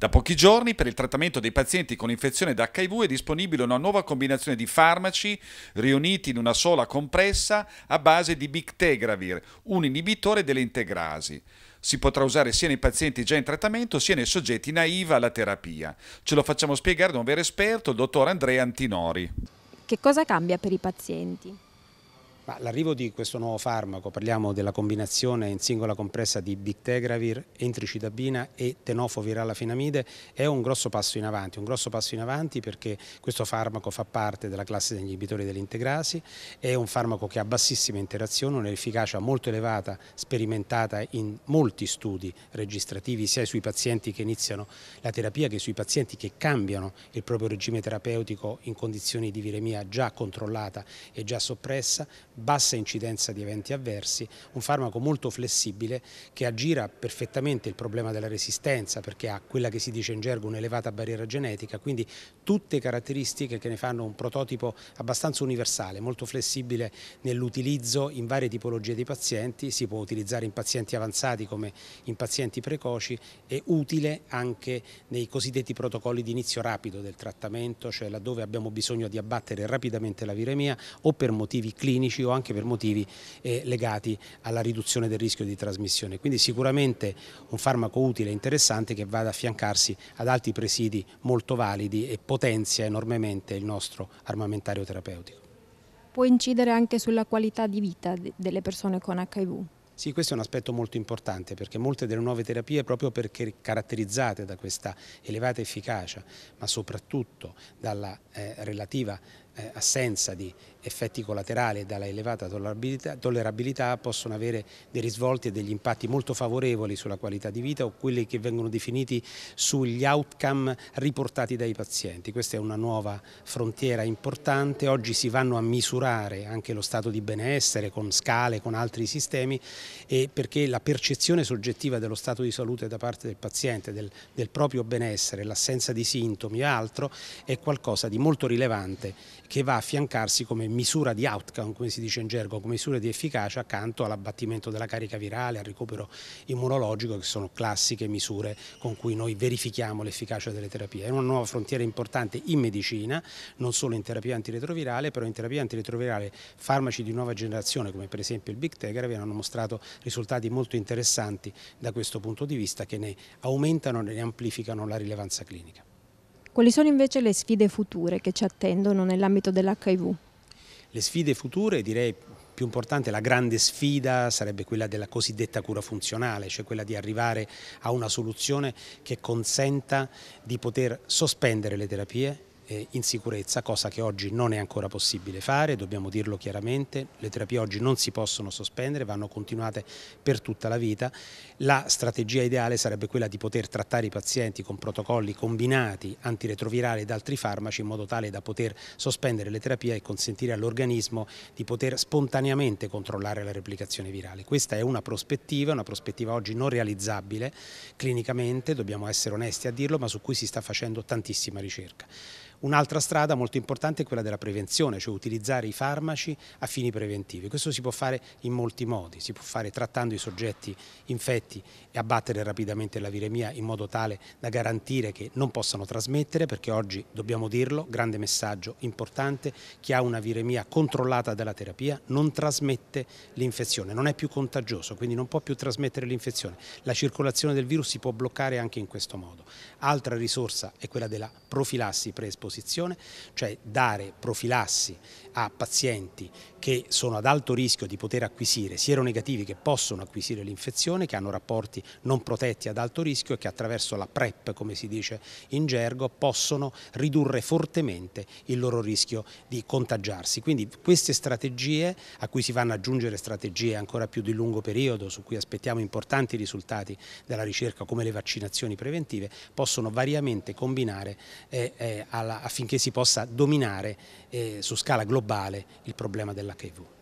Da pochi giorni per il trattamento dei pazienti con infezione da HIV è disponibile una nuova combinazione di farmaci riuniti in una sola compressa a base di Bictegravir, un inibitore delle integrasi. Si potrà usare sia nei pazienti già in trattamento sia nei soggetti naiva alla terapia. Ce lo facciamo spiegare da un vero esperto, il dottor Andrea Antinori. Che cosa cambia per i pazienti? l'arrivo di questo nuovo farmaco, parliamo della combinazione in singola compressa di Bictegravir, entricidabina e tenofovirallafinamide, è un grosso passo in avanti, un grosso passo in avanti perché questo farmaco fa parte della classe degli inibitori dell'integrasi, è un farmaco che ha bassissima interazione, un'efficacia molto elevata sperimentata in molti studi registrativi sia sui pazienti che iniziano la terapia che sui pazienti che cambiano il proprio regime terapeutico in condizioni di viremia già controllata e già soppressa, bassa incidenza di eventi avversi, un farmaco molto flessibile che aggira perfettamente il problema della resistenza perché ha quella che si dice in gergo un'elevata barriera genetica, quindi tutte caratteristiche che ne fanno un prototipo abbastanza universale, molto flessibile nell'utilizzo in varie tipologie di pazienti, si può utilizzare in pazienti avanzati come in pazienti precoci e utile anche nei cosiddetti protocolli di inizio rapido del trattamento, cioè laddove abbiamo bisogno di abbattere rapidamente la viremia o per motivi clinici epidemiologici o anche per motivi eh, legati alla riduzione del rischio di trasmissione. Quindi sicuramente un farmaco utile e interessante che va ad affiancarsi ad altri presidi molto validi e potenzia enormemente il nostro armamentario terapeutico. Può incidere anche sulla qualità di vita delle persone con HIV? Sì, questo è un aspetto molto importante perché molte delle nuove terapie, proprio perché caratterizzate da questa elevata efficacia, ma soprattutto dalla eh, relativa eh, assenza di effetti collaterali e dalla elevata tollerabilità, tollerabilità, possono avere dei risvolti e degli impatti molto favorevoli sulla qualità di vita o quelli che vengono definiti sugli outcome riportati dai pazienti. Questa è una nuova frontiera importante, oggi si vanno a misurare anche lo stato di benessere con scale, con altri sistemi perché la percezione soggettiva dello stato di salute da parte del paziente, del, del proprio benessere, l'assenza di sintomi e altro è qualcosa di molto rilevante che va a affiancarsi come misura di outcome, come si dice in gergo, come misura di efficacia accanto all'abbattimento della carica virale, al recupero immunologico, che sono classiche misure con cui noi verifichiamo l'efficacia delle terapie. È una nuova frontiera importante in medicina, non solo in terapia antiretrovirale, però in terapia antiretrovirale farmaci di nuova generazione, come per esempio il Big Bictegravir, hanno mostrato risultati molto interessanti da questo punto di vista che ne aumentano e ne amplificano la rilevanza clinica. Quali sono invece le sfide future che ci attendono nell'ambito dell'HIV? Le sfide future direi più importante, la grande sfida sarebbe quella della cosiddetta cura funzionale, cioè quella di arrivare a una soluzione che consenta di poter sospendere le terapie eh, in sicurezza, cosa che oggi non è ancora possibile fare, dobbiamo dirlo chiaramente, le terapie oggi non si possono sospendere, vanno continuate per tutta la vita. La strategia ideale sarebbe quella di poter trattare i pazienti con protocolli combinati antiretrovirali ed altri farmaci in modo tale da poter sospendere le terapie e consentire all'organismo di poter spontaneamente controllare la replicazione virale. Questa è una prospettiva, una prospettiva oggi non realizzabile clinicamente, dobbiamo essere onesti a dirlo, ma su cui si sta facendo tantissima ricerca. Un'altra strada molto importante è quella della prevenzione, cioè utilizzare i farmaci a fini preventivi. Questo si può fare in molti modi, si può fare trattando i soggetti infetti e abbattere rapidamente la viremia in modo tale da garantire che non possano trasmettere, perché oggi dobbiamo dirlo, grande messaggio importante, chi ha una viremia controllata dalla terapia non trasmette l'infezione, non è più contagioso, quindi non può più trasmettere l'infezione. La circolazione del virus si può bloccare anche in questo modo. Altra risorsa è quella della profilassi preesposizione posizione, cioè dare profilassi a pazienti che sono ad alto rischio di poter acquisire sieronegativi che possono acquisire l'infezione, che hanno rapporti non protetti ad alto rischio e che attraverso la PrEP, come si dice in gergo, possono ridurre fortemente il loro rischio di contagiarsi. Quindi queste strategie, a cui si vanno ad aggiungere strategie ancora più di lungo periodo, su cui aspettiamo importanti risultati della ricerca come le vaccinazioni preventive, possono variamente combinare eh, eh, alla, affinché si possa dominare eh, su scala globale globale il problema dell'HIV.